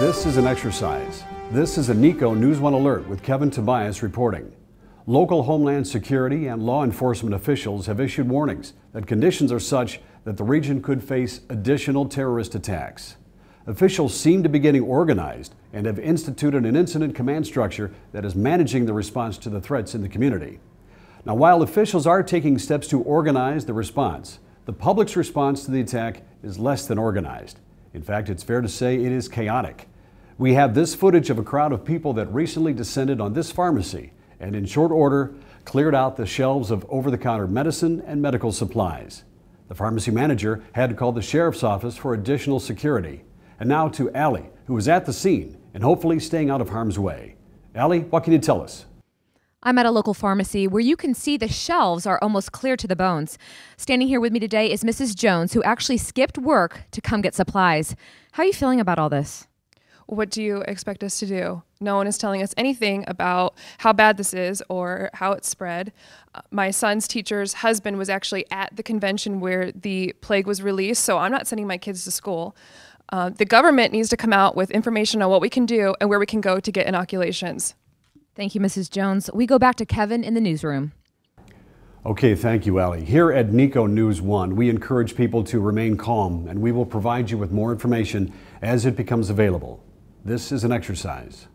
This is an exercise. This is a NICO News One Alert with Kevin Tobias reporting. Local Homeland Security and law enforcement officials have issued warnings that conditions are such that the region could face additional terrorist attacks. Officials seem to be getting organized and have instituted an incident command structure that is managing the response to the threats in the community. Now, while officials are taking steps to organize the response, the public's response to the attack is less than organized. In fact, it's fair to say it is chaotic. We have this footage of a crowd of people that recently descended on this pharmacy and in short order cleared out the shelves of over-the-counter medicine and medical supplies. The pharmacy manager had to call the sheriff's office for additional security. And now to Allie, who was at the scene and hopefully staying out of harm's way. Allie, what can you tell us? I'm at a local pharmacy where you can see the shelves are almost clear to the bones. Standing here with me today is Mrs. Jones, who actually skipped work to come get supplies. How are you feeling about all this? what do you expect us to do? No one is telling us anything about how bad this is or how it's spread. Uh, my son's teacher's husband was actually at the convention where the plague was released, so I'm not sending my kids to school. Uh, the government needs to come out with information on what we can do and where we can go to get inoculations. Thank you, Mrs. Jones. We go back to Kevin in the newsroom. Okay, thank you, Allie. Here at NICO News One, we encourage people to remain calm and we will provide you with more information as it becomes available. This is an exercise.